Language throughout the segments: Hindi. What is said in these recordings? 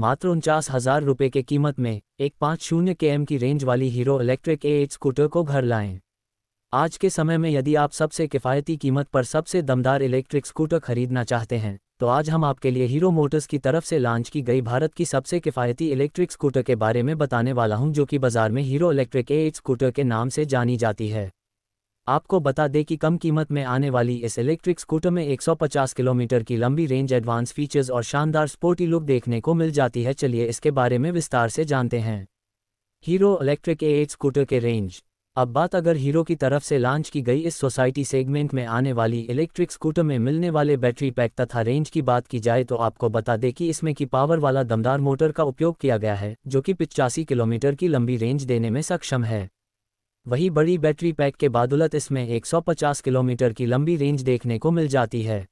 मात्र उनचास हजार रुपये के कीमत में एक पाँच शून्य के एम की रेंज वाली Hero Electric A eight scooter को घर लाएं आज के समय में यदि आप सबसे किफ़ायती कीमत पर सबसे दमदार इलेक्ट्रिक स्कूटर खरीदना चाहते हैं तो आज हम आपके लिए हीरो मोटर्स की तरफ से लॉन्च की गई भारत की सबसे किफ़ायती इलेक्ट्रिक स्कूटर के बारे में बताने वाला हूँ जो कि बाजार में हीरो इलेक्ट्रिक ए स्कूटर के नाम से जानी जाती है आपको बता दें कि कम कीमत में आने वाली इस इलेक्ट्रिक स्कूटर में 150 किलोमीटर की लंबी रेंज एडवांस फीचर्स और शानदार स्पोर्टी लुक देखने को मिल जाती है चलिए इसके बारे में विस्तार से जानते हैं हीरो इलेक्ट्रिक ए स्कूटर के रेंज अब बात अगर हीरो की तरफ से लॉन्च की गई इस सोसाइटी सेगमेंट में आने वाली इलेक्ट्रिक स्कूटर में मिलने वाले बैटरी पैक तथा रेंज की बात की जाए तो आपको बता दें कि इसमें की पावर वाला दमदार मोटर का उपयोग किया गया है जो कि पिचासी किलोमीटर की लंबी रेंज देने में सक्षम है वही बड़ी बैटरी पैक के बादौलत इसमें 150 किलोमीटर की लंबी रेंज देखने को मिल जाती है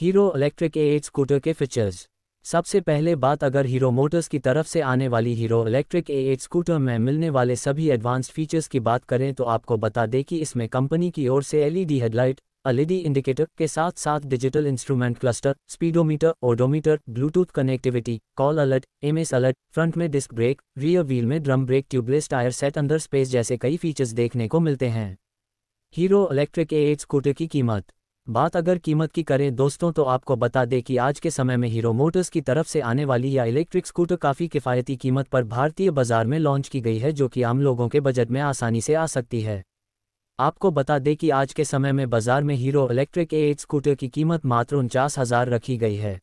हीरो इलेक्ट्रिक ए स्कूटर के फीचर्स सबसे पहले बात अगर हीरो मोटर्स की तरफ से आने वाली हीरो इलेक्ट्रिक ए स्कूटर में मिलने वाले सभी एडवांस्ड फीचर्स की बात करें तो आपको बता दें कि इसमें कंपनी की ओर से एलईडी हेडलाइट एलईडी इंडिकेटर के साथ साथ digital instrument cluster speedometer odometer Bluetooth connectivity call alert MS alert front में डिस्क ब्रेक रियर व्हील में drum brake tubeless tyre set अंदर स्पेस जैसे कई फीचर्स देखने को मिलते हैं Hero Electric A eight scooter की कीमत बात अगर कीमत की करें दोस्तों तो आपको बता दें कि आज के समय में हीरो मोटर्स की तरफ से आने वाली यह इलेक्ट्रिक स्कूटर काफ़ी किफ़ायती कीमत पर भारतीय बाजार में लॉन्च की गई है जो कि आम लोगों के बजट में आसानी से आ सकती है आपको बता दें कि आज के समय में बाजार में हीरो इलेक्ट्रिक ए स्कूटर की कीमत मात्र उनचास हजार रखी गई है